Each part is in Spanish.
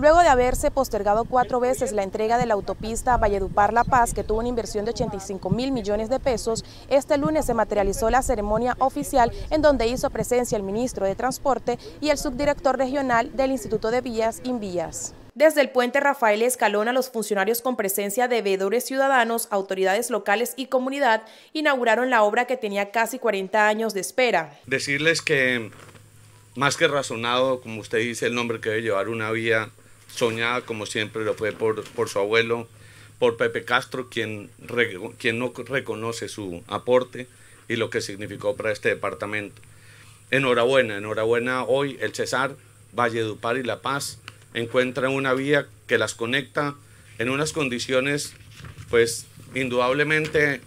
Luego de haberse postergado cuatro veces la entrega de la autopista Valledupar-La Paz, que tuvo una inversión de 85 mil millones de pesos, este lunes se materializó la ceremonia oficial en donde hizo presencia el ministro de Transporte y el subdirector regional del Instituto de Vías Invías. Desde el puente Rafael Escalona, los funcionarios con presencia de veedores ciudadanos, autoridades locales y comunidad inauguraron la obra que tenía casi 40 años de espera. Decirles que más que razonado, como usted dice, el nombre que debe llevar una vía soñada como siempre lo fue por, por su abuelo, por Pepe Castro, quien, quien no reconoce su aporte y lo que significó para este departamento. Enhorabuena, enhorabuena hoy el Cesar, Valledupar y La Paz encuentran una vía que las conecta en unas condiciones pues indudablemente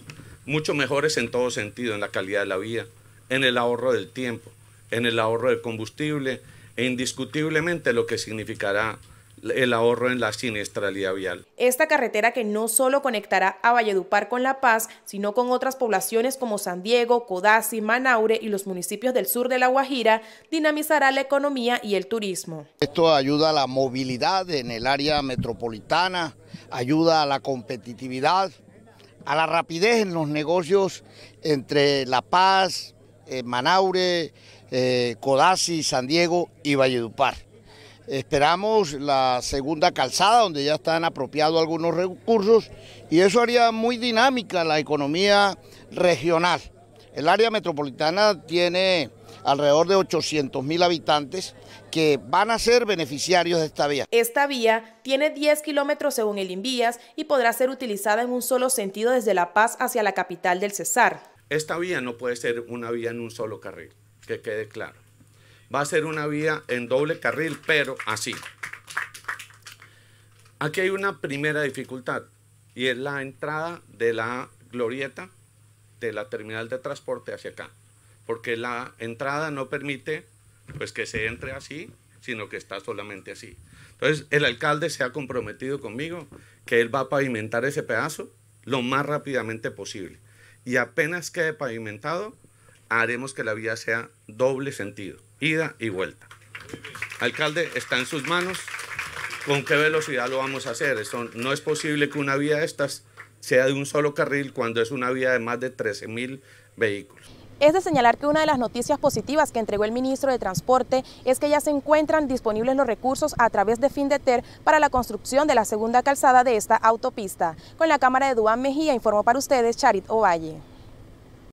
mucho mejores en todo sentido, en la calidad de la vía, en el ahorro del tiempo, en el ahorro de combustible e indiscutiblemente lo que significará el ahorro en la siniestralidad vial. Esta carretera que no solo conectará a Valledupar con La Paz, sino con otras poblaciones como San Diego, Codazzi, Manaure y los municipios del sur de La Guajira, dinamizará la economía y el turismo. Esto ayuda a la movilidad en el área metropolitana, ayuda a la competitividad, a la rapidez en los negocios entre La Paz, eh, Manaure, eh, Codazzi, San Diego y Valledupar. Esperamos la segunda calzada donde ya están apropiados algunos recursos y eso haría muy dinámica la economía regional. El área metropolitana tiene alrededor de 800 mil habitantes que van a ser beneficiarios de esta vía. Esta vía tiene 10 kilómetros según el Invías y podrá ser utilizada en un solo sentido desde La Paz hacia la capital del Cesar. Esta vía no puede ser una vía en un solo carril, que quede claro va a ser una vía en doble carril, pero así. Aquí hay una primera dificultad y es la entrada de la glorieta de la terminal de transporte hacia acá, porque la entrada no permite pues que se entre así, sino que está solamente así. Entonces, el alcalde se ha comprometido conmigo que él va a pavimentar ese pedazo lo más rápidamente posible. Y apenas quede pavimentado, haremos que la vía sea doble sentido, ida y vuelta. Alcalde, está en sus manos. ¿Con qué velocidad lo vamos a hacer? no es posible que una vía de estas sea de un solo carril cuando es una vía de más de 13.000 vehículos. Es de señalar que una de las noticias positivas que entregó el ministro de Transporte es que ya se encuentran disponibles los recursos a través de FINDETER para la construcción de la segunda calzada de esta autopista. Con la cámara de Duan Mejía informó para ustedes Charit Ovalle.